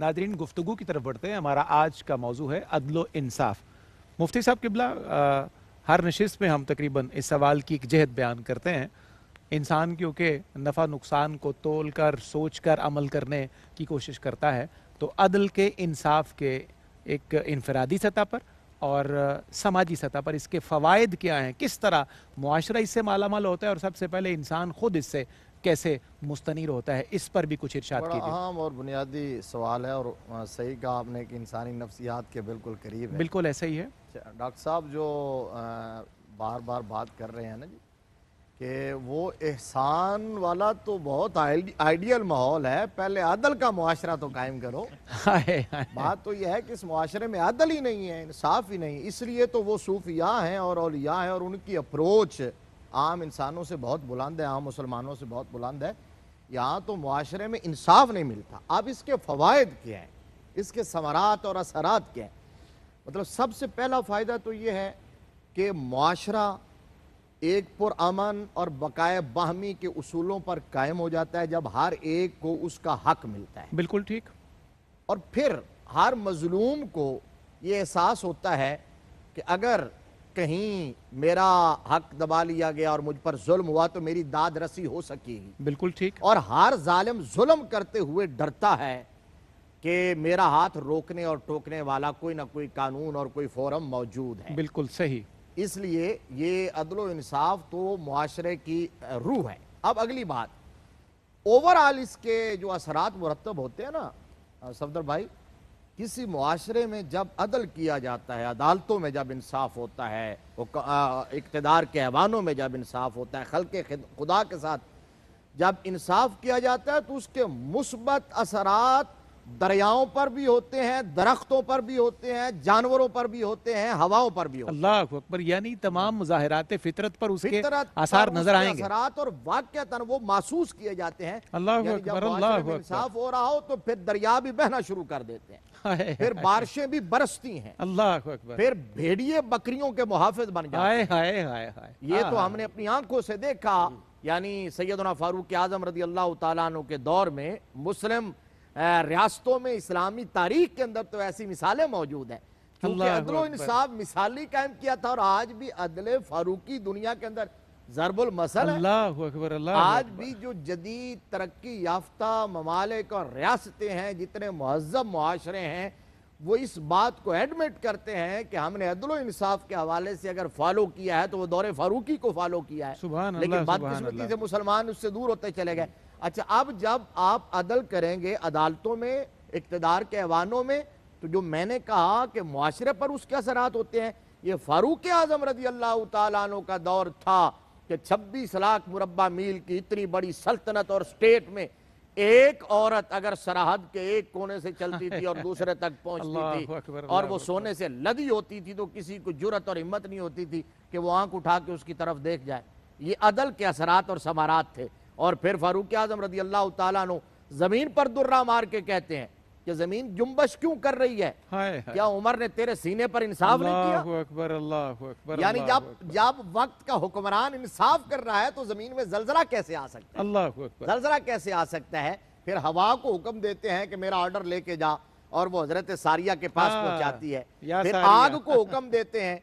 Nadreen गुफ्तु की तरफ बढ़ते हैं हमारा आज का मौजू है अदलो इंसाफ मुफ्ती साहब किबला हर नशस्त में हम तकरीबन इस सवाल की एक जहत बयान करते हैं इंसान क्योंकि नफ़ा नुकसान को तोल कर सोच कर अमल करने की कोशिश करता है तो अदल के इंसाफ के एक इनफरादी सतह पर और समाजी सतह पर इसके फ़वाद क्या हैं किस तरह मुआरा इससे माला माल होता है और सबसे पहले इंसान ख़ुद इससे कैसे मुस्तनर होता है इस पर भी कुछ इर्शाद अहम और बुनियादी सवाल है और सही कहा आपने कि इंसानी नफ्सियात के बिल्कुल करीब है बिल्कुल ऐसा ही है अच्छा, डॉक्टर साहब जो बार बार बात कर रहे हैं ना जी कि वो एहसान वाला तो बहुत आइडियल माहौल है पहले अदल का मुआरा तो कायम करो आए, आए। बात तो यह है कि इस मुआरे में अदल ही नहीं है इंसाफ ही नहीं इसलिए तो वो सूफिया हैं और औलिया हैं और उनकी अप्रोच आम इंसानों से बहुत बुलंद है आम मुसलमानों से बहुत बुलंद है यहाँ तो माशरे में इंसाफ नहीं मिलता अब इसके फ़वाद क्या हैं इसके समरात और असरात क्या हैं मतलब सबसे पहला फ़ायदा तो ये है कि माशरा एक पुरान और बकाए बाहमी के असूलों पर कायम हो जाता है जब हर एक को उसका हक मिलता है बिल्कुल ठीक और फिर हर मजलूम को ये एहसास होता है कि अगर कहीं मेरा हक दबा लिया गया और मुझ पर जुल्म हुआ तो मेरी दाद रसी हो सकेगी बिल्कुल ठीक और हर जालिम जुल्म करते हुए डरता है कि मेरा हाथ रोकने और टोकने वाला कोई ना कोई कानून और कोई फोरम मौजूद है बिल्कुल सही इसलिए ये अदलो इंसाफ तो मुआरे की रूह है अब अगली बात ओवरऑल इसके जो असरात मुरतब होते हैं ना सफदर भाई किसी माशरे में जब अदल किया जाता है अदालतों में जब इंसाफ होता है इकतदार के ऐवानों में जब इंसाफ होता है खल के खुदा के साथ जब इंसाफ किया जाता है तो उसके मुस्बत असरात दरियाओं पर भी होते हैं दरख्तों पर भी होते हैं जानवरों पर भी होते हैं हवाओं पर भी अल्लाह अकबर यानी तमाम मुजाहरात फितरत पर उसके फितरत आसार नजर आएंगे असरात और वाक्यतन वो महसूस किए जाते हैं अल्लाह अकबर अल्लाह इंसाफ हो रहा हो तो फिर दरिया भी बहना शुरू कर देते हैं फिर बारिशें भी बरसती हैं अल्लाह अकबर फिर भेड़िए बकरियों के मुहाफिज बन जाए हाय हाय हाय ये तो हाँ। हमने अपनी आंखों से देखा यानी सैदना फारूक आजम रदी अल्लाह तु के दौर में मुस्लिम रियासतों में इस्लामी तारीख के अंदर तो ऐसी मिसालें मौजूद हैं क्योंकि इंसाफ मिसाली कायम किया था और आज भी अदल फारूकी दुनिया के अंदर जरबुल मसल अकबर आज भी जो जदीद तरक्की याफ्ता ममालिक और रियासतें हैं जितने महजब मुआरे हैं वो इस बात को एडमिट करते हैं कि हमने अदल इंसाफ के हवाले से अगर फॉलो किया है तो वो दौरे फारूकी को फॉलो किया है लेकिन बदकिस्मती से मुसलमान उससे दूर होते चले गए अच्छा अब जब आप अदल करेंगे अदालतों में इकतदार के ऐवानों में तो जो मैंने कहा कि माशरे पर उसके असरात होते हैं ये फारूक आजम रजी अल्लाह तु का दौर था कि छब्बीस लाख मुरबा मील की इतनी बड़ी सल्तनत और स्टेट में एक औरत अगर सरहद के एक कोने से चलती थी और दूसरे तक पहुंचती थी अकबर, और वो सोने से लदी होती थी तो किसी को जुरत और हिम्मत नहीं होती थी कि वो आंख उठा के उसकी तरफ देख जाए ये अदल के असरात और समारात थे और फिर फारूक आजम रदी अल्लाह तु जमीन पर दुर्रा मार के कहते हैं कि जमीन जुम्बश क्यों कर रही है हाँ, हाँ, क्या उमर ने तेरे सीने पर इंसाफ नहीं किया अकबर अल्लाह अकबर यानी जब जब वक्त का हुक्मरान इंसाफ कर रहा है तो जमीन में जलजला कैसे आ सकता है अल्लाह अकबर जलजला कैसे आ सकता है फिर हवा को हुक्म देते हैं कि मेरा ऑर्डर लेके जा और वो हजरत सारिया के पास हाँ, पहुंचाती है फिर आग को हुक्म देते हैं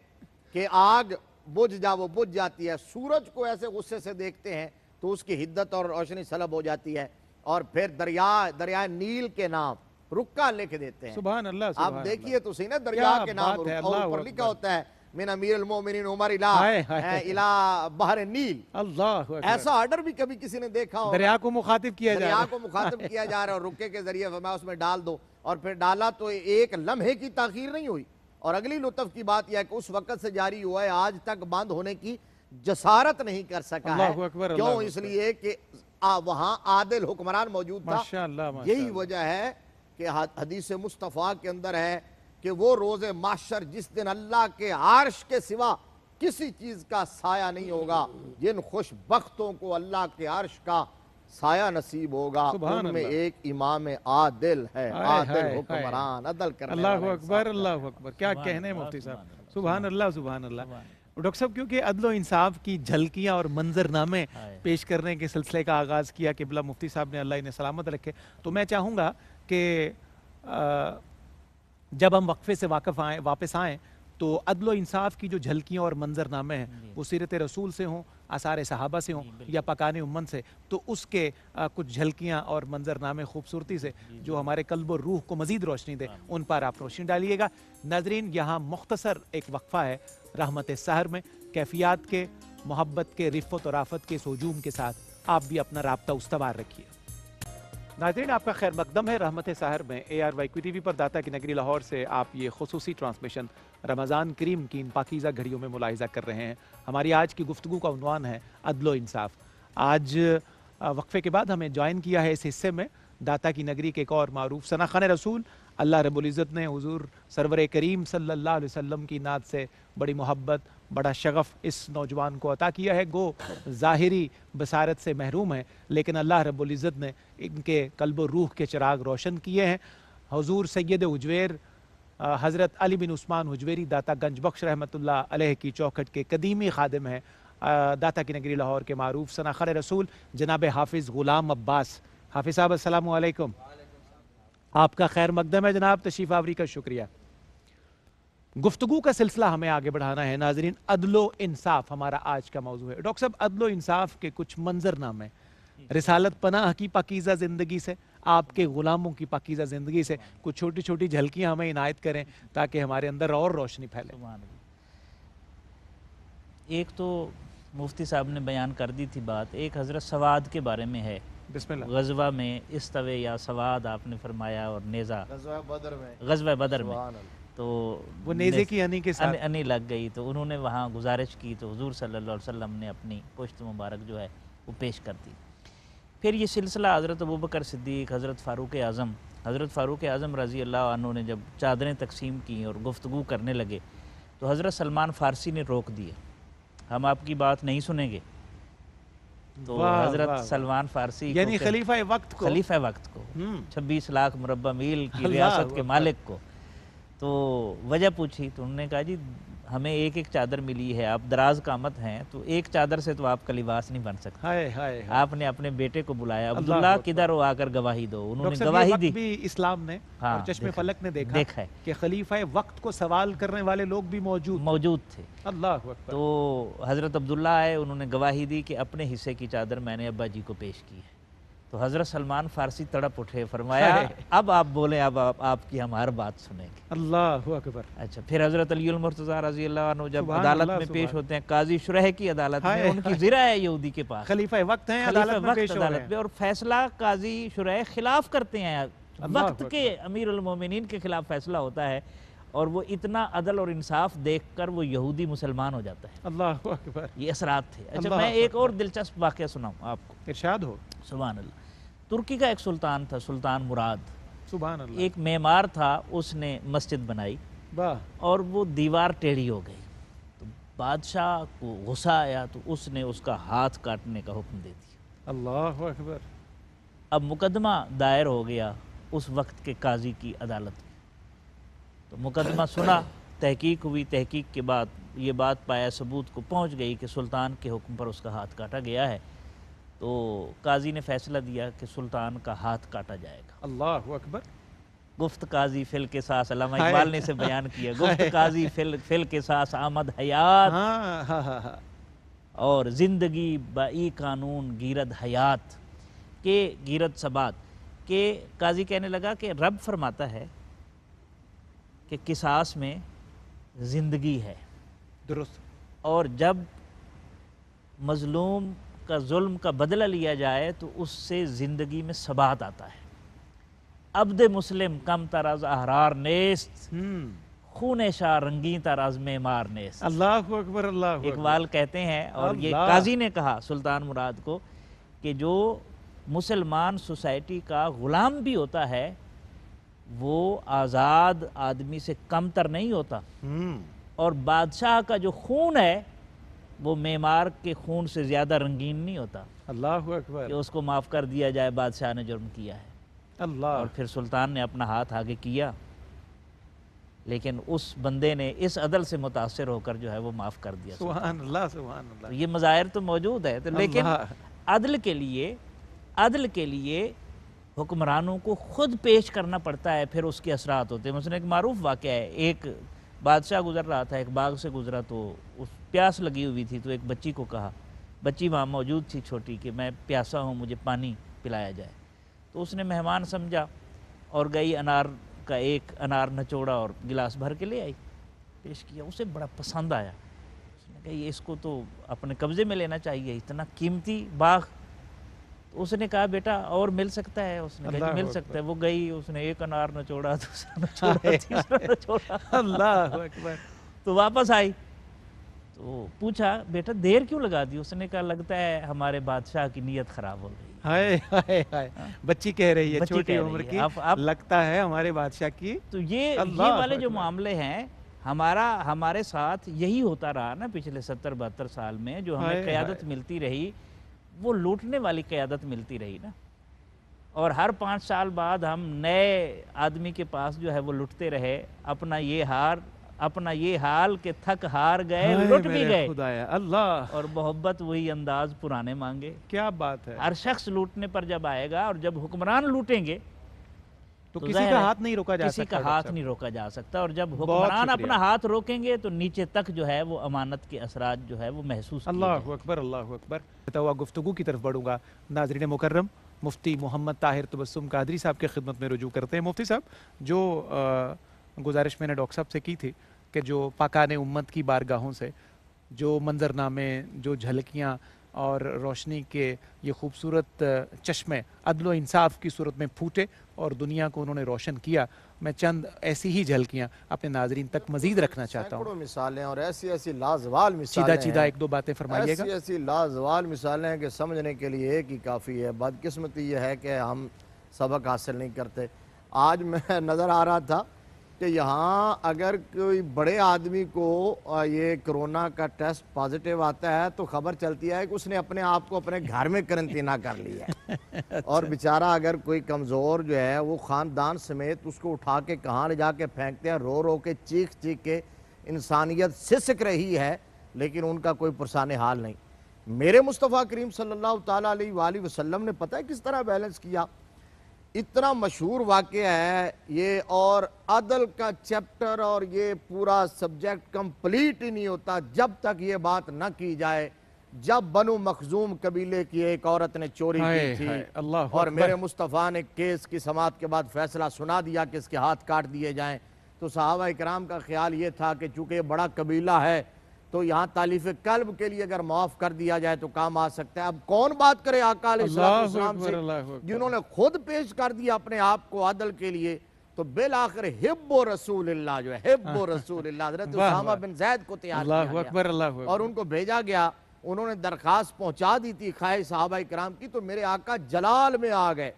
कि आग बुझ जा वो बुझ जाती है सूरज को ऐसे गुस्से से देखते हैं तो उसकी हिद्दत और रोशनी सलब हो जाती है और फिर दरिया दरिया नील के नाम रुका लिख देते हैं सुबह अल्लाह आप देखिए तो सही ना दरिया के नाम ऊपर लिखा होता है मिन अमीर मोमिन उमर इला इला बहर नील अल्लाह ऐसा ऑर्डर भी कभी किसी ने देखा हो दरिया को मुखातिब किया दरिया को मुखातिब किया जा रहा है और रुके के जरिए फरमाया उसमें डाल दो और फिर डाला तो एक लम्हे की ताखीर नहीं हुई और अगली लुत्फ की बात यह है कि उस वक्त से जारी हुआ है आज तक बंद होने की जसारत नहीं कर सका है अकबर, क्यों इसलिए कि वहां आदिल हुक्मरान मौजूद था यही वजह है कि हदीस मुस्तफ़ा के अंदर है कि वो रोज़े माशर जिस दिन अल्लाह के आर्श के सिवा किसी चीज़ का साया नहीं होगा जिन खुश बख्तों को अल्लाह के आर्श का साया नसीब होगा उनमें एक इमाम आदिल है आदिल हुक्मरान अदल कर अल्लाह अकबर अल्लाह अकबर क्या कहने मुफ्ती साहब सुबह अल्लाह सुबह अल्लाह डॉक्टर साहब क्योंकि अदलो इंसाफ की झलकियाँ और मंजरनामे पेश करने के सिलसिले का आगाज़ किया किबला मुफ्ती साहब ने अल्लाह इन्हें सलामत रखे तो मैं चाहूँगा कि जब हम वक्फे से वाकफ आए वापस आएँ तो अदलो इंसाफ की जो झलकियाँ और मंजरनामे हैं वो सीरत रसूल से हों आसार सहाबा से हों या पकान उमन से तो उसके आ, कुछ झलकियाँ और मंजरनामे खूबसूरती से जो हमारे कल्ब और रूह को मज़ीद रोशनी दे हाँ, उन पर आप रोशनी डालिएगा नाजरीन यहाँ मुख्तसर एक वक्फ़ा है रहमत सहर में कैफियात के मोहब्बत के रिफत और आफत के सोजूम के साथ आप भी अपना रबता उसवार रखिए नाजरीन आपका खैर मकदम है रहमत साहर में A R Y T V पर दाता की नगरी लाहौर से आप ये खसूसी ट्रांसमिशन रमज़ान करीम की इन पाकिज़ा घड़ियों में मुलाहिजा कर रहे हैं हमारी आज की गुफ्तु का उनवान है अदलो इंसाफ आज वक्फे के बाद हमें ज्वाइन किया है इस हिस्से में दाता की नगरी के एक और मरूफ सना खान रसूल अल्लाह रबुल्ज़त ने हजूर सरवर करीम सल्ला वसम की नात से बड़ी मोहब्बत बड़ा शगफ इस नौजवान को अता किया है गो ज़ाहरी बसारत से महरूम है लेकिन अल्लाह रब्ज़त ने इनके कल्ब रूह के चिराग रोशन किए हैं हजूर सैद उजवेर हज़रत अली बिन उस्मान हजवेरी दाता गंज रहमत अलह की चौखट के कदीमी खादम हैं दाता की नगरी लाहौर के मरूफ सनाखर रसूल जनाब हाफिज़ ग़ुलाम अब्बास हाफिज़ साहब असल आपका खैर मकदम है जनाब तशीफ़ आवरी का शुक्रिया गुफ्तु का सिलसिला हमें आगे बढ़ाना है नाजरीन अदलो इंसाफ हमारा आज का मौजू है डॉक्टर साहब अदलो इंसाफ के कुछ मंजरनामे रिसालत पनाह की पाकिज़ा ज़िंदगी से आपके ग़ुलामों की पाकिज़ा ज़िंदगी से कुछ छोटी छोटी झलकियाँ हमें इनायत करें ताकि हमारे अंदर और रोशनी फैले एक तो मुफ्ती साहब ने बयान कर दी थी बात एक हज़रत सवाद के बारे में है गजवा में इस तवे या सवाद आपने फरमाया और नेज़ा गजवा बदर में गजवा बदर में तो वो नेज़े की अनी के साथ अनी लग गई तो उन्होंने वहाँ गुजारिश की तो हजूर सल्ला वसम ने अपनी पुश्त मुबारक जो है वो पेश कर दी फिर ये सिलसिला हज़रत अबू बकर सिद्दीक हज़रत फ़ारूक आज़म हज़रत फ़ारूक आज़म रज़ी अल्लाह ने जब चादरें तकसीम की और गुफ्तु करने लगे तो हज़रत सलमान फ़ारसी ने रोक दिया हम आपकी बात नहीं सुनेंगे तो हजरत सलमान फारसी यानी खलीफा वक्त को खलीफा वक्त को हम्म। छब्बीस लाख मुरबा मील की रियासत के मालिक को तो वजह पूछी तो उन्होंने कहा जी हमें एक एक चादर मिली है आप दराज कामत हैं तो एक चादर से तो आपका लिबास नहीं बन सकता हाय हाय आपने अपने बेटे को बुलाया अब्दुल्ला किधर हो आकर गवाही दो उन्होंने गवाही दी भी इस्लाम ने हाँ, चश्मे फलक ने देखा देखा है कि खलीफा वक्त को सवाल करने वाले लोग भी मौजूद मौजूद थे अल्लाह तो हजरत अब्दुल्ला आए उन्होंने गवाही दी कि अपने हिस्से की चादर मैंने अब्बा जी को पेश की है तो हज़रत सलमान फ़ारसी तड़प उठे फरमाया अब आप बोले अब आप, आपकी हम हर बात सुनेंगे अल्लाह अकबर अच्छा फिर हज़रत अलीमरतज़ा रजी जब अदालत में पेश होते हैं काजी शुरह की अदालत में उनकी ज़रा है यहूदी के पास खलीफा वक्त है अदालत में पेश अदालत में और फैसला काजी शुरह खिलाफ करते हैं वक्त के अमीर उलमोमिन के खिलाफ फैसला होता है और वो इतना अदल और इंसाफ देख कर वो यहूदी मुसलमान हो जाता है अल्लाह अकबर ये असरात थे अच्छा मैं एक और दिलचस्प वाक़ सुनाऊँ आपको इर्शाद हो सुबहान अल्लाह तुर्की का एक सुल्तान था सुल्तान मुराद सुबहान अल्लाह एक मेमार था उसने मस्जिद बनाई और वो दीवार टेढ़ी हो गई तो बादशाह को गुस्सा आया तो उसने उसका हाथ काटने का हुक्म दे दिया अल्लाह अकबर अब मुकदमा दायर हो गया उस वक्त के काजी की अदालत तो मुकदमा सुना तहकीक हुई तहकीक के बाद ये बात पाया सबूत को पहुंच गई कि सुल्तान के हुक्म पर उसका हाथ काटा गया है तो काजी ने फैसला दिया कि सुल्तान का हाथ काटा जाएगा अल्लाह अकबर गुफ्त काजी फिल के साथ अलामा इकबाल ने इसे बयान किया गुफ्त काजी फिल फिल के साथ आमद हयात हाँ, हाँ, हाँ, हाँ। और ज़िंदगी बाई कानून गीरत हयात के गीरत सबात के काजी कहने लगा कि रब फरमाता है कि किसास में ज़िंदगी है दुरुस्त और जब मज़लूम का जुल्म का बदला लिया जाए तो उससे ज़िंदगी में सबात आता है अब्द मुस्लिम कम तराज अहरार नेस्त हम्म। खून शाह रंगी तराज में मार नेस्त अल्लाह अकबर अल्लाह इकबाल कहते हैं और ये काजी ने कहा सुल्तान मुराद को कि जो मुसलमान सोसाइटी का ग़ुलाम भी होता है वो आज़ाद आदमी से कम तर नहीं होता हम्म। और बादशाह का जो खून है वो मेमार के खून से ज़्यादा रंगीन नहीं होता अल्लाह अकबर उसको माफ़ कर दिया जाए बादशाह ने जुर्म किया है अल्लाह और फिर सुल्तान ने अपना हाथ आगे किया लेकिन उस बंदे ने इस अदल से मुतासर होकर जो है वो माफ़ कर दिया सुभान अल्लाह सुभान अल्लाह तो ये मज़ाहिर तो मौजूद है तो लेकिन अदल के लिए अदल के लिए हुक्मरानों को ख़ुद पेश करना पड़ता है फिर उसके असरात होते हैं मसलन एक मरूफ वाक़ है एक बादशाह गुजर रहा था एक बाग से गुजरा तो उस प्यास लगी हुई थी तो एक बच्ची को कहा बच्ची वहाँ मौजूद थी छोटी कि मैं प्यासा हूँ मुझे पानी पिलाया जाए तो उसने मेहमान समझा और गई अनार का एक अनार नचोड़ा और गिलास भर के ले आई पेश किया उसे बड़ा पसंद आया उसने कहा इसको तो अपने कब्ज़े में लेना चाहिए इतना कीमती बाघ उसने कहा बेटा और मिल सकता है उसने कहा मिल सकता है वो गई उसने एक अनार नचोड़ा दूसरा नचोड़ा अल्लाह अकबर तो वापस आई तो पूछा बेटा देर क्यों लगा दी उसने कहा लगता है हमारे बादशाह की नीयत खराब हो गई हाय हाय हाय हाँ। बच्ची कह रही है छोटी उम्र की आप, आप, लगता है हमारे बादशाह की तो ये ये वाले जो मामले हैं हमारा हमारे साथ यही होता रहा ना पिछले सत्तर बहत्तर साल में जो हमें क्यादत मिलती रही वो लूटने वाली क्यादत मिलती रही ना और हर पाँच साल बाद हम नए आदमी के पास जो है वो लुटते रहे अपना ये हार अपना ये हाल के थक हार गए लुट भी गए अल्लाह और मोहब्बत वही अंदाज पुराने मांगे क्या बात है हर शख्स लूटने पर जब आएगा और जब हुक्मरान लूटेंगे तो, तो किसी का हाथ नहीं रोका जा किसी सकता का हाथ नहीं रोका जा सकता और जब हुक्मरान अपना हाथ रोकेंगे तो नीचे तक जो है वो अमानत के असरा जो है वो महसूस अल्लाह अकबर अल्लाह अकबर हुआ गुफ्तु की तरफ बढ़ूंगा नाजरीन मुकर्रम मुफ्ती मोहम्मद ताहिर तबस्सुम कादरी साहब की खिदमत में रुजू करते हैं मुफ्ती साहब जो गुजारिश मैंने डॉक्टर साहब से की थी कि जो पाकान उम्मत की बारगाहों से जो मंजरनामे जो झलकियाँ और रोशनी के ये खूबसूरत चश्मे अदल इंसाफ की सूरत में फूटे और दुनिया को उन्होंने रोशन किया मैं चंद ऐसी ही झलकियाँ अपने नाजरीन तक मजीद रखना चाहता हूँ मिसालें और ऐसी ऐसी लाजवाल सीधा सीधा एक दो बातें फरमाइएगा ऐसी ऐसी लाजवाल मिसालें हैं कि समझने के लिए एक ही काफ़ी है बदकस्मती यह है कि हम सबक हासिल नहीं करते आज मैं नज़र आ रहा था कि यहाँ अगर कोई बड़े आदमी को ये कोरोना का टेस्ट पॉजिटिव आता है तो खबर चलती है कि उसने अपने आप को अपने घर में करंतना कर लिया है अच्छा। और बेचारा अगर कोई कमज़ोर जो है वो ख़ानदान समेत उसको उठा के कहाँ ले जा के फेंकते हैं रो रो के चीख चीख के इंसानियत सिसक रही है लेकिन उनका कोई पुरसान हाल नहीं मेरे मुस्तफ़ा करीम सल्ला तसल्म ने पता है किस तरह बैलेंस किया इतना मशहूर वाक़ है ये और अदल का चैप्टर और ये पूरा सब्जेक्ट कंप्लीट ही नहीं होता जब तक ये बात ना की जाए जब बनु मखजूम कबीले की एक औरत ने चोरी की थी अल्लाह और मेरे मुस्तफ़ा ने केस की समात के बाद फैसला सुना दिया कि इसके हाथ काट दिए जाएं तो सहाबा कराम का ख्याल ये था कि चूँकि बड़ा कबीला है तो यहाँ तालीफ कल्ब के लिए अगर माफ कर दिया जाए तो काम आ सकता है अब कौन बात करे आकाल से जिन्होंने खुद पेश कर दिया अपने आप को आदल के लिए तो बिल आखिर हिब्बो रसूल जो है हिब्बो रसूल बिन जैद को तैयार और उनको भेजा गया उन्होंने दरखास्त पहुंचा दी थी खाए साहबा कराम की तो मेरे आका जलाल में आ गए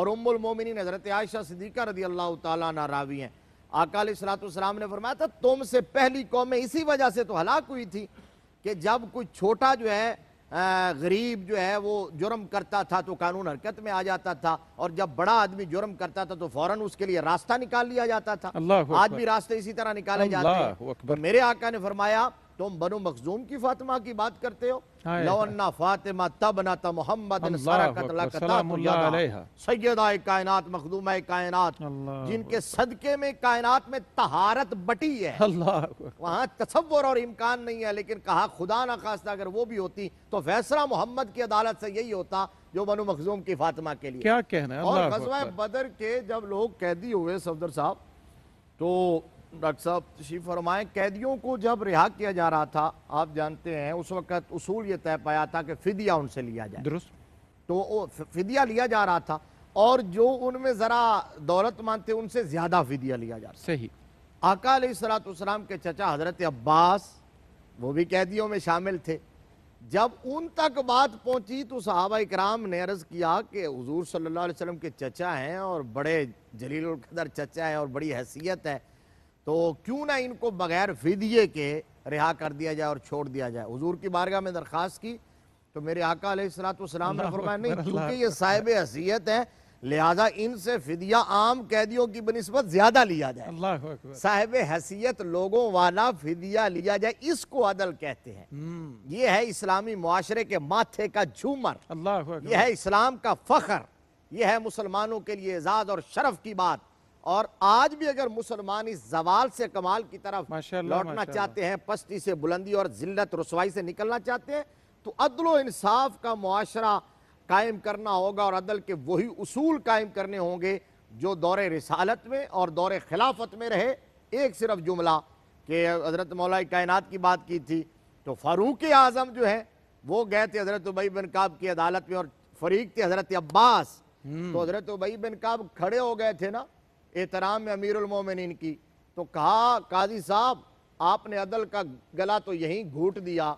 और उम्मुल मोमिन हजरत आयशा सिद्दीका रदी अल्लाह ताली हैं अकाल ने फरमाया था से पहली कौमें इसी वजह से तो हलाक हुई थी कि जब कोई छोटा जो है गरीब जो है वो जुर्म करता था तो कानून हरकत में आ जाता था और जब बड़ा आदमी जुर्म करता था तो फौरन उसके लिए रास्ता निकाल लिया जाता था आज भी रास्ते इसी तरह निकाले जाते हैं तो मेरे आका ने फरमाया तुम बनो मखजूम की फातिमा की बात करते हो लवन्ना फातिमा मोहम्मद कायनात मखदूम कायनात जिनके सदके में कायनात में तहारत बटी है तस्वर और इम्कान नहीं है लेकिन कहा खुदा ना खास्ता अगर वो भी होती तो फैसला मोहम्मद की अदालत से यही होता जो बनो मखजूम की फातिमा के लिए क्या कहना है और बदर के जब लोग कैदी हुए सफदर साहब तो डॉक्टर साहब तशीफ फरमाए कैदियों को जब रिहा किया जा रहा था आप जानते हैं उस वक्त उसूल ये तय पाया था कि फिदिया उनसे लिया जाए दुरुस्त तो फिदिया लिया जा रहा था और जो उनमें ज़रा दौलत मानते उनसे ज़्यादा फिदिया लिया जा रहा सही आका सलाम के चचा हज़रत अब्बास वो भी कैदियों में शामिल थे जब उन तक बात पहुंची तो सहाबा इकराम ने अर्ज़ किया कि हजूर सल्ला वसम के चचा हैं और बड़े जलील कदर चचा हैं और बड़ी हैसियत है तो क्यों ना इनको बगैर फिदिये के रिहा कर दिया जाए और छोड़ दिया जाए हजूर की बारगाह में दरख्वास्त की तो मेरे आका सलाम ने फरमाया नहीं क्योंकि ये साहिब हसीयत है लिहाजा इनसे फिदिया आम कैदियों की बनस्बत ज्यादा लिया जाए साहिब हैसियत लोगों वाला फिदिया लिया जाए इसको अदल कहते हैं हम्म। ये है इस्लामी मुआरे के माथे का झूमर यह है इस्लाम का फखर यह है मुसलमानों के लिए एजाज और शरफ की बात और आज भी अगर मुसलमान इस जवाल से कमाल की तरफ लौटना चाहते हैं पस्ती से बुलंदी और जिल्लत रसवाई से निकलना चाहते हैं तो अदलो इंसाफ का मुआरा कायम करना होगा और अदल के वही उसूल कायम करने होंगे जो दौरे रिसालत में और दौरे खिलाफत में रहे एक सिर्फ जुमला के हज़रत मौला कायनात की बात की थी तो फ़ारूक आज़म जो है वो गए थे हज़रत उबई बिन काब की अदालत में और फरीक थे हज़रत अब्बास हम्म। तो हज़रत उबई बिन काब खड़े हो गए थे ना एहतराम में अमीरमिन की तो कहा काजी साहब आपने अदल का गला तो यही घूट दिया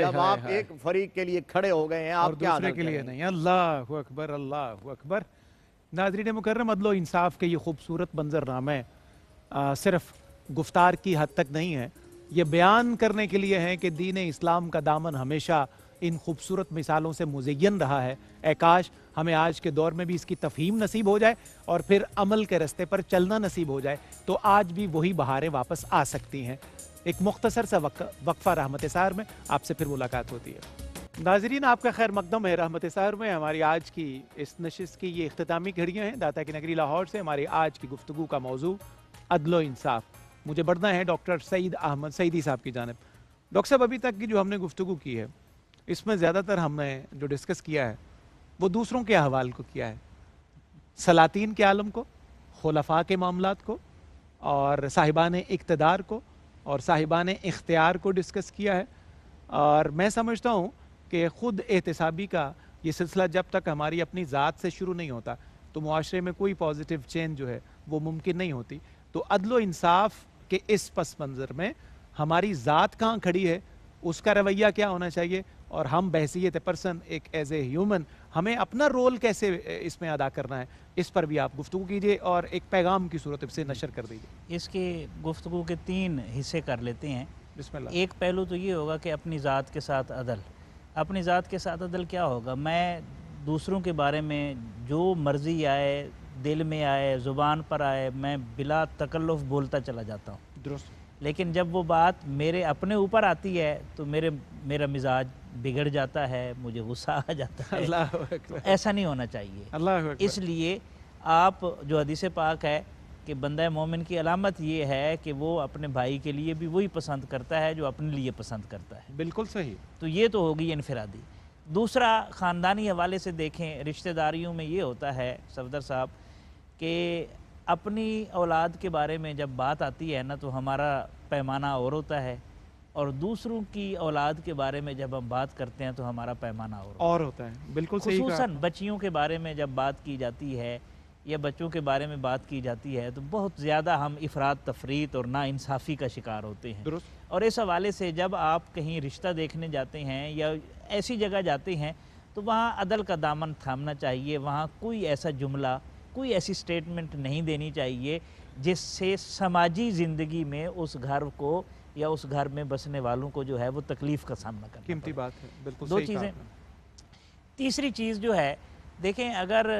जब आप एक फरीक के लिए खड़े हो गए हैं आप क्या के लिए नहीं अल्लाह अकबर अल्लाह अकबर नाजरीन मुकर्रम अदलो इंसाफ के ये खूबसूरत मंजरनामे सिर्फ गुफ्तार की हद तक नहीं है ये बयान करने के लिए हैं कि दीन इस्लाम का दामन हमेशा इन खूबसूरत मिसालों से मुजयन रहा है आकाश हमें आज के दौर में भी इसकी तफहीम नसीब हो जाए और फिर अमल के रस्ते पर चलना नसीब हो जाए तो आज भी वही बहारें वापस आ सकती हैं एक मुख्तसर सा वक, वक्फा रहमत सार में आपसे फिर मुलाकात होती है नाजरीन आपका खैर मकदम है रहमत सार में हमारी आज की इस नशिश की ये अख्तामी घड़ियाँ हैं दाता की नगरी लाहौर से हमारी आज की गुफ्तु का मौजू अदलो इंसाफ मुझे बढ़ना है डॉक्टर सईद अहमद सईदी साहब की जानब डॉक्टर साहब अभी तक की जो हमने गुफ्तु की है इसमें ज़्यादातर हमने जो डिस्कस किया है वो दूसरों के अहवाल को किया है सलातीन के आलम को खलफा के मामला को और साहिबान इकतदार को और साहिबान इख्तियार को डिस्कस किया है और मैं समझता हूँ कि ख़ुद एहतसाबी का ये सिलसिला जब तक हमारी अपनी ज़ात से शुरू नहीं होता तो माशरे में कोई पॉजिटिव चेंज जो है वो मुमकिन नहीं होती तो अदल इंसाफ के इस पस मंज़र में हमारी ज़ात कहाँ खड़ी है उसका रवैया क्या होना चाहिए और हम बहसीत पर्सन एक एज ए ह्यूमन हमें अपना रोल कैसे इसमें अदा करना है इस पर भी आप गुफ्तु कीजिए और एक पैगाम की सूरत से नशर कर दीजिए इसके गुफ्तु के तीन हिस्से कर लेते हैं एक पहलू तो ये होगा कि अपनी ज़ात के साथ अदल अपनी ज़ात के साथ अदल क्या होगा मैं दूसरों के बारे में जो मर्ज़ी आए दिल में आए ज़ुबान पर आए मैं बिला तकल्लुफ़ बोलता चला जाता हूँ दुरुस्त लेकिन जब वो बात मेरे अपने ऊपर आती है तो मेरे मेरा मिजाज बिगड़ जाता है मुझे गुस्सा आ जाता है अल्लाह ऐसा नहीं होना चाहिए अल्लाह इसलिए आप जो हदीस पाक है कि बंदा मोमिन की अलामत ये है कि वो अपने भाई के लिए भी वही पसंद करता है जो अपने लिए पसंद करता है बिल्कुल सही तो ये तो होगी इनफरादी दूसरा ख़ानदानी हवाले से देखें रिश्तेदारियों में ये होता है सफदर साहब कि अपनी औलाद के बारे में जब बात आती है ना तो हमारा पैमाना और होता है और दूसरों की औलाद के बारे में जब हम बात करते हैं तो हमारा पैमाना और और होता है बिल्कुल सही बच्चियों के बारे में जब बात की जाती है या बच्चों के बारे में बात की जाती है तो बहुत ज़्यादा हम अफराद तफरीत और नाानसाफ़ी का शिकार होते हैं और इस हवाले से जब आप कहीं रिश्ता देखने जाते हैं या ऐसी जगह जाते हैं तो वहाँ अदल का दामन थामना चाहिए वहाँ कोई ऐसा जुमला कोई ऐसी स्टेटमेंट नहीं देनी चाहिए जिससे समाजी ज़िंदगी में उस घर को या उस घर में बसने वालों को जो है वो तकलीफ़ का सामना करना कीमती बात है बिल्कुल दो चीज़ें तीसरी चीज़ जो है देखें अगर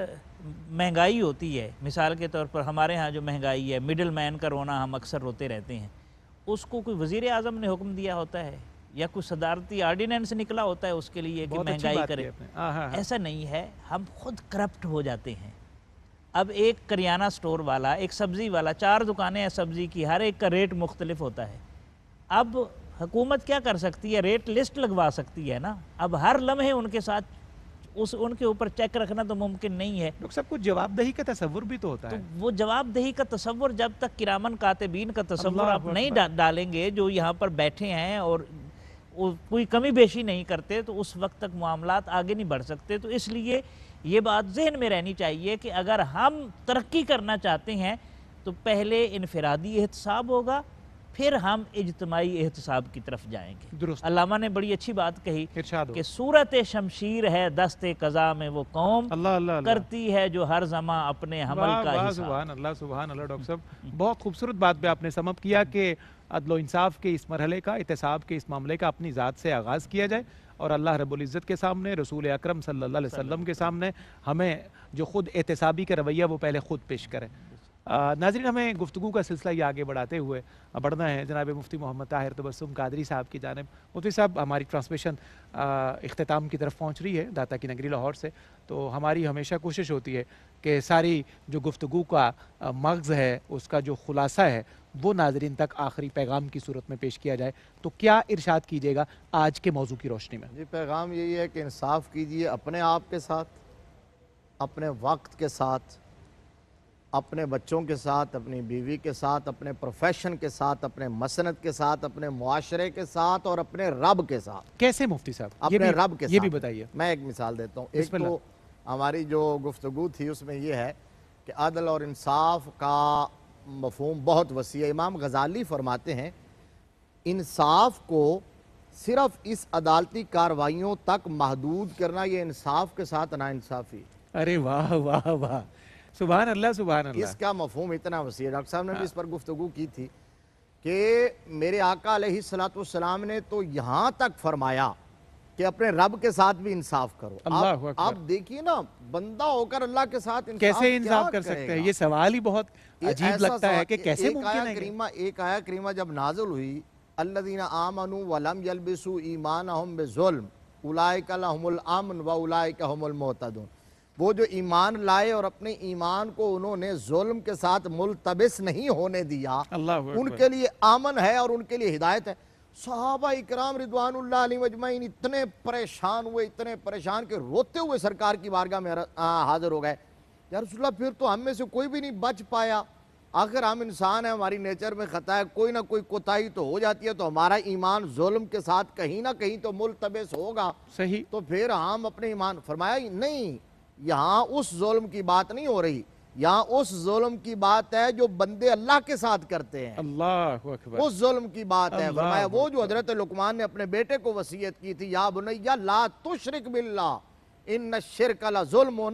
महंगाई होती है मिसाल के तौर पर हमारे यहाँ जो महंगाई है मिडिल मैन का रोना हम अक्सर रोते रहते हैं उसको कोई वजीर अजम ने हुक्म दिया होता है या कोई सदारती आर्डिनेंस निकला होता है उसके लिए कि महंगाई करें हाँ, हाँ, हाँ। ऐसा नहीं है हम खुद करप्ट हो जाते हैं अब एक करियाना स्टोर वाला एक सब्ज़ी वाला चार दुकानें हैं सब्ज़ी की हर एक का रेट मुख्तलिफ होता है अब हुकूमत क्या कर सकती है रेट लिस्ट लगवा सकती है ना अब हर लम्हे उनके साथ उस उनके ऊपर चेक रखना तो मुमकिन नहीं है सब कुछ जवाबदही का तस्वुर भी तो होता तो है वो जवाबदही का तस्वुर जब तक किरामन कातबीन का तस्वुर आप नहीं डा, डालेंगे जो यहाँ पर बैठे हैं और कोई कमी बेशी नहीं करते तो उस वक्त तक मामला आगे नहीं बढ़ सकते तो इसलिए ये बात जहन में रहनी चाहिए कि अगर हम तरक्की करना चाहते हैं तो पहले इनफरादी एहतसाब होगा फिर हम इजतमाही एहतसाब की तरफ जाएंगे अलामा ने बड़ी अच्छी बात कही कि सूरत शमशीर है दस्ते कजा में वो कौम अल्ला, अल्ला। करती है जो हर जमा अपने हमल का सुबहान अल्लाह सुबहान अल्लाह डॉक्टर साहब हम्म। बहुत खूबसूरत बात पे आपने समप किया कि अदलो इंसाफ के इस मरहले का एहतसाब के इस मामले का अपनी ज़ात से आगाज़ किया जाए और अल्लाह रबुल्ज़त के सामने रसूल अक्रम सल्ला वसम के सामने हमें जो खुद एहतसाबी का रवैया वो पहले खुद पेश करें नाजरीन हमें गुफ्तु का सिलसिला ये आगे बढ़ाते हुए बढ़ना है जनाब मुफ्ती मोहम्मद ताहिर तबसम कादरी साहब की जानब मुफ्ती साहब हमारी ट्रांसमिशन अख्ताम की तरफ पहुँच रही है दाता की नगरी लाहौर से तो हमारी हमेशा कोशिश होती है कि सारी जो गुफ्तु का मगज़ है उसका जो खुलासा है वो नाजरीन तक आखिरी पैगाम की सूरत में पेश किया जाए तो क्या इर्शाद कीजिएगा आज के मौजू की रोशनी में जी पैगाम यही है कि इंसाफ कीजिए अपने आप के साथ अपने वक्त के साथ अपने बच्चों के साथ अपनी बीवी के साथ अपने प्रोफेशन के साथ अपने मसनत के साथ अपने मुआशरे के साथ और अपने रब के साथ कैसे मुफ्ती साहब अपने रब के ये भी बताइए मैं एक मिसाल देता हूँ एक तो हमारी जो गुफ्तु थी उसमें यह है कि अदल और इंसाफ का मफहम बहुत वसी है इमाम गजाली फरमाते हैं इंसाफ को सिर्फ इस अदालती कार्रवाइयों तक महदूद करना ये इंसाफ के साथ नाानसाफ़ी अरे वाह वाह वाह सुबह अल्लाह सुबह इसका मफहम इतना वसी है डॉक्टर साहब ने हाँ। भी इस पर गुफ्तु की थी कि मेरे आका सलाम ने तो यहाँ तक फरमाया कि अपने रब के साथ भी इंसाफ करो अल्लाह आप, आप देखिए ना बंदा होकर अल्लाह के साथ इंसाफ कैसे इंसाफ कर सकते हैं ये सवाल ही बहुत अजीब लगता है कि कैसे एक आया करीमा एक आया करीमा जब नाजुल हुई अल्लादीन आमनु वलम यलबिसु ईमान बेजुल्म उलाइक व उलाइक वो जो ईमान लाए और अपने ईमान को उन्होंने जुल्म के साथ मुलतबिस नहीं होने दिया उनके लिए आमन है और उनके लिए हिदायत है सहाबा इकराम रिदवान मजमैन इतने परेशान हुए इतने परेशान के रोते हुए सरकार की बारगाह में हाजिर हो गए यार रसुल्ला फिर तो हम में से कोई भी नहीं बच पाया आखिर हम इंसान हैं हमारी नेचर में ख़ता है कोई ना कोई कोताही तो हो जाती है तो हमारा ईमान जुल्म के साथ कहीं ना कहीं तो मुलतबिस होगा सही तो फिर हम अपने ईमान फरमाया नहीं यहाँ उस जुल्म की बात नहीं हो रही यहाँ उस जुल्म की बात है जो बंदे अल्लाह के साथ करते हैं अल्लाह उस जुल्म की बात है फरमाया वो जो हजरत लुकमान ने अपने बेटे को वसीयत की थी या बुनैया ला तुशरिक बिल्ला इन शिरक जुल्म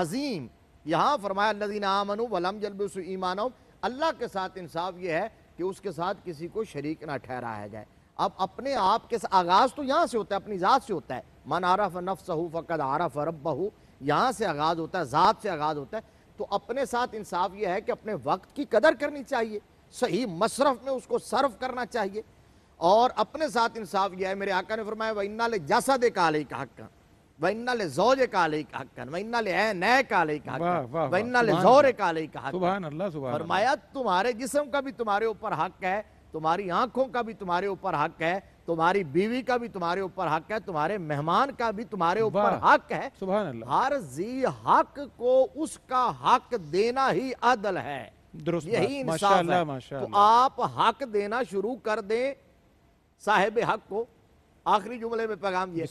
अजीम यहाँ फरमाया नदीन आमन वलम जलबस ईमान अल्लाह के साथ इंसाफ ये है कि उसके साथ किसी को शरीक ना ठहराया जाए अब अपने आप के आगाज़ तो यहाँ से होता है अपनी ज़ात से होता है मन आरफ नफ सहू फ़कद आरफ रब बहू यहाँ से आगाज़ होता है ज़ात से आगाज़ होता है तो अपने साथ इंसाफ यह है कि अपने वक्त की कदर करनी चाहिए सही मशरफ में उसको सर्व करना चाहिए और अपने साथ इंसाफ यह है मेरे आका ने फरमाया इन्ना ले जैसा दे काले का हक इन्ना ले का काले का हक इन्ना ले नए काले का हक इन्ना ले का काले का हक फरमाया तुम्हारे जिसम का भी तुम्हारे ऊपर हक है तुम्हारी आंखों का भी तुम्हारे ऊपर हक है तुम्हारी बीवी का भी तुम्हारे ऊपर हक है तुम्हारे मेहमान का भी तुम्हारे ऊपर हक है हर जी हक को उसका हक देना ही अदल है यही तो आप हक देना शुरू कर दें साहेब हक को आखिरी जुमले में पैगाम ये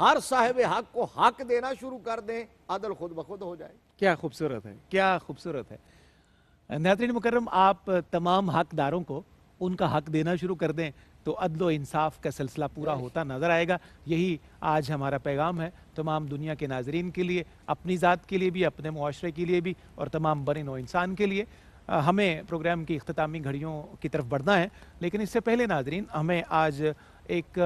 हर साहेब हक को हक देना शुरू कर दें अदल खुद बखुद हो जाए क्या खूबसूरत है क्या खूबसूरत है नाजरीन मुकर्रम आप तमाम हकदारों को उनका हक देना शुरू कर दें तो अदल इंसाफ का सिलसिला पूरा होता नज़र आएगा यही आज हमारा पैगाम है तमाम दुनिया के नाजरन के लिए अपनी ज़ात के लिए भी अपने माशरे के लिए भी और तमाम बड़े व इंसान के लिए हमें प्रोग्राम की अख्तामी घड़ियों की तरफ बढ़ना है लेकिन इससे पहले नाजरीन हमें आज एक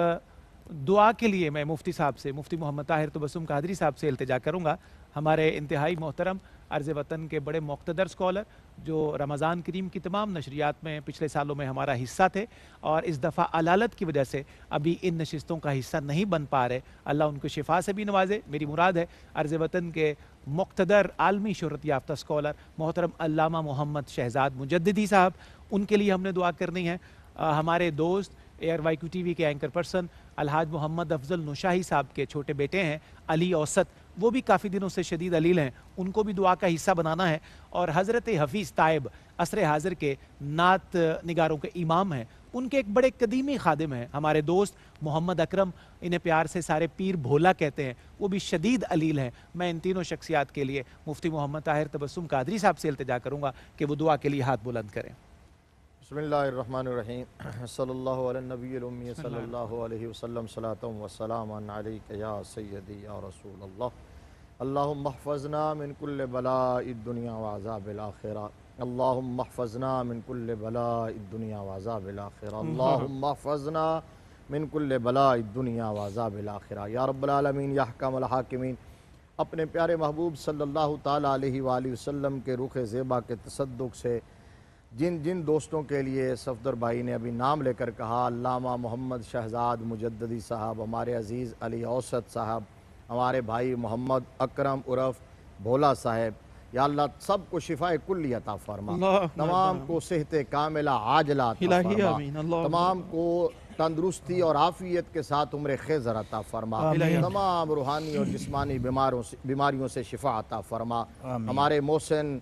दुआ के लिए मैं मुफ्ती साहब से मुफ्ती मोहम्मद ताहिर तबसम तो कादरी साहब से अल्तजा करूँगा हमारे इंतहाई मोहतरम अर्ज़ वतन के बड़े मकतदर स्कॉलर जो रमज़ान करीम की तमाम नशरियात में पिछले सालों में हमारा हिस्सा थे और इस दफ़ा अलालत की वजह से अभी इन नशस्तों का हिस्सा नहीं बन पा रहे अल्लाह उनको शिफा से भी नवाजे मेरी मुराद है अर्ज़ वतन के मकतदर आलमी शहरत याफ्ता स्कॉलर मोहतरम अलामा मोहम्मद शहजाद मुजदी साहब उनके लिए हमने दुआ करनी है आ, हमारे दोस्त A R Y Q T V के एंकर पर्सन अलहाज मोहम्मद अफजल नुशाही साहब के छोटे बेटे हैं अली औसत वो भी काफ़ी दिनों से शदीद अलील हैं उनको भी दुआ का हिस्सा बनाना है और हज़रत हफीज़ तायब असर हाजिर के नात निगारों के इमाम हैं उनके एक बड़े कदीमी खादिम हैं हमारे दोस्त मोहम्मद अकरम इन्हें प्यार से सारे पीर भोला कहते हैं वो भी शदीद अलील हैं मैं इन तीनों शख्सियात के लिए मुफ्ती मोहम्मद ताहिर तबसम कादरी साहब से अल्तजा करूँगा कि वो दुआ के लिए हाथ बुलंद करें बसमिल्लाबी सल्लाबी वसलम सलातम वसलाम सैदी या रसूल अल्लाहफ़जना मिनकुल्ल बला दुनिया वाजा बिलाखरा अल्लाहफ़जना मिनकुल्ल बला दुनिया वाजा बिलाखरा अल्लाहफ़जना मिनकुल्ल बला दुनिया वाजा बिलाखरा या रबालमीन याकमलहाकिमीन अपने प्यारे महबूब सल्लल्लाहु अलैहि वसल्लम के रुख ज़ेबा के तसदुक से जिन जिन दोस्तों के लिए सफदर भाई ने अभी नाम लेकर कहा अल्लामा मोहम्मद शहजाद मुजद्दी साहब हमारे अज़ीज़ अली औसत साहब हमारे भाई मोहम्मद अकरम उर्फ भोला साहब या अल्लाह सब को शिफा कुल्ली अता फरमा तमाम को सेहत कामिला आजला तमाम को तंदरुस्ती और आफियत के साथ उम्र खेजर अता फरमा तमाम रूहानी और जिसमानी बीमारों से बीमारियों से शिफा अता फरमा हमारे मोहसिन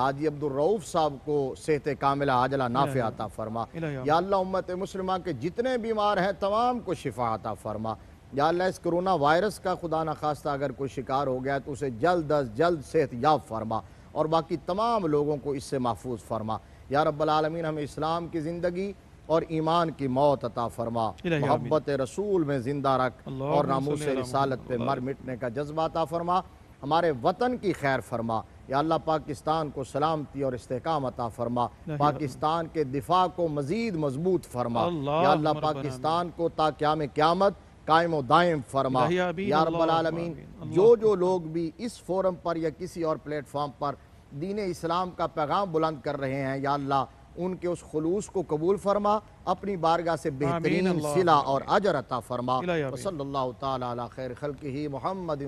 हाजी अब्दुलरऊफ़ साहब को सेहत कामिला आजला नाफे अता फरमा या अल्लाह उम्मत मुसलमा के जितने बीमार हैं तमाम को शिफा अता फरमा या इस करोना वायरस का खुदा न खास्ता अगर कोई शिकार हो गया तो उसे जल्द अज जल्द सेहत याब फरमा और बाकी तमाम लोगों को इससे महफूज फरमा या रबालमीन हमें इस्लाम की ज़िंदगी और ईमान की मौत अता फरमा मोहब्बत रसूल में ज़िंदा रख और नामूस रसालत पे मर मिटने का जज्बा अता फरमा हमारे वतन की खैर फरमा या अल्लाह पाकिस्तान को सलामती और इस्तेकाम अता फरमा पाकिस्तान के दिफा को मज़ीद मजबूत फरमा या अल्लाह पाकिस्तान को ताक़्याम क्यामत कायम दायम फरमा यारबालमीन जो जो लोग भी इस फोरम पर या किसी और प्लेटफॉर्म पर दीन इस्लाम का पैगाम बुलंद कर रहे हैं या अल्लाह उनके उस खलूस को कबूल फरमा अपनी बारगाह से बेहतरीन सिला और अजर अता फरमा सल्ला खैर खल के ही मोहम्मद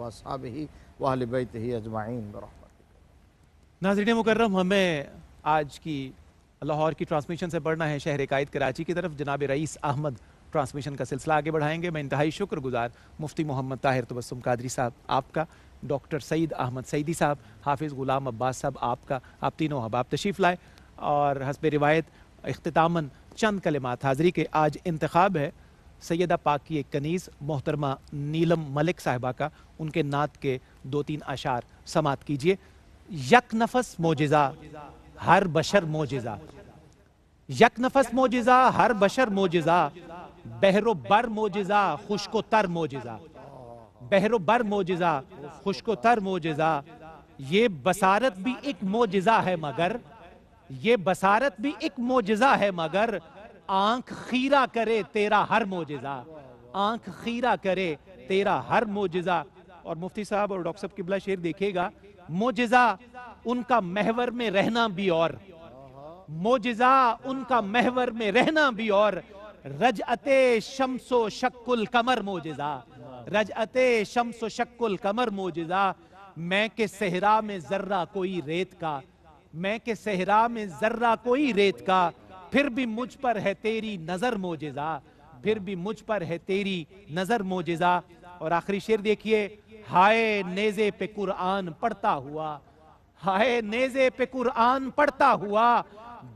वसाब ही वालबैत ही अजमाइन नाजरन मुकर्रम हमें आज की लाहौर की ट्रांसमिशन से बढ़ना है शहर कायद कराची की तरफ जनाब रईस अहमद ट्रांसमिशन का सिलसिला आगे बढ़ाएंगे मैं इंतहाई शुक्रगुजार मुफ्ती मोहम्मद ताहिर तबसम कादरी साहब आपका डॉक्टर सईद अहमद सईदी साहब हाफिज़ ग़ुलाम अब्बास साहब आपका आप तीनों हबाब तशीफ़ लाए और हसब रिवायत अख्तामन चंद कलमात हाज़री के आज इंतखब है सैदा पाक की एक कनीज़ मोहतरमा नीलम मलिक साहबा का उनके नात के दो तीन अशार समात कीजिए यक नफस मोजिज़ा हर बशर मोजिज़ा यक नफस मोजिज़ा हर बशर मोजिज़ा बहरो बर मोजिज़ा खुशको तर मोजिज़ा बहरो बर मोजिज़ा खुशको तर मोजिज़ा ये बसारत भी एक मोजिज़ा है मगर ये बसारत भी एक मोजिज़ा है मगर आंख खीरा करे तेरा हर मोजिज़ा आंख खीरा करे तेरा हर मोजिज़ा और मुफ्ती साहब और डॉक्टर साहब किबला शेर देखेगा मोजिज़ा उनका महवर में रहना भी और मोजिज़ा उनका महवर में रहना भी और रजअते शमसो शक्ल कमर मोजिजा रजअते शमसो शक्ल कमर मोजिजा मैं के सहरा में जर्रा कोई रेत का मैं के सहरा में जर्रा कोई रेत का फिर भी मुझ पर है तेरी नजर मोजिजा फिर भी मुझ पर है तेरी नजर मोजिजा और आखिरी शेर देखिए हाय नेजे पे कुरआन पढ़ता हुआ हाय नेजे पे कुरआन पढ़ता हुआ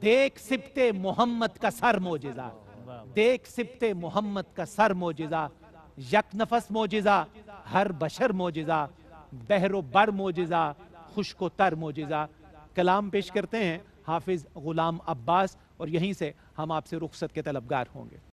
देख सिपते मोहम्मद का सर मोजिजा देख सिपते मोहम्मद का सर मोजिजा यक नफस मोजिजा हर बशर मोजिजा बहरो बर मोजिजा खुशको तर मोजिजा कलाम पेश करते हैं हाफिज़ ग़ुलाम अब्बास और यहीं से हम आपसे रुख्सत के तलबगार होंगे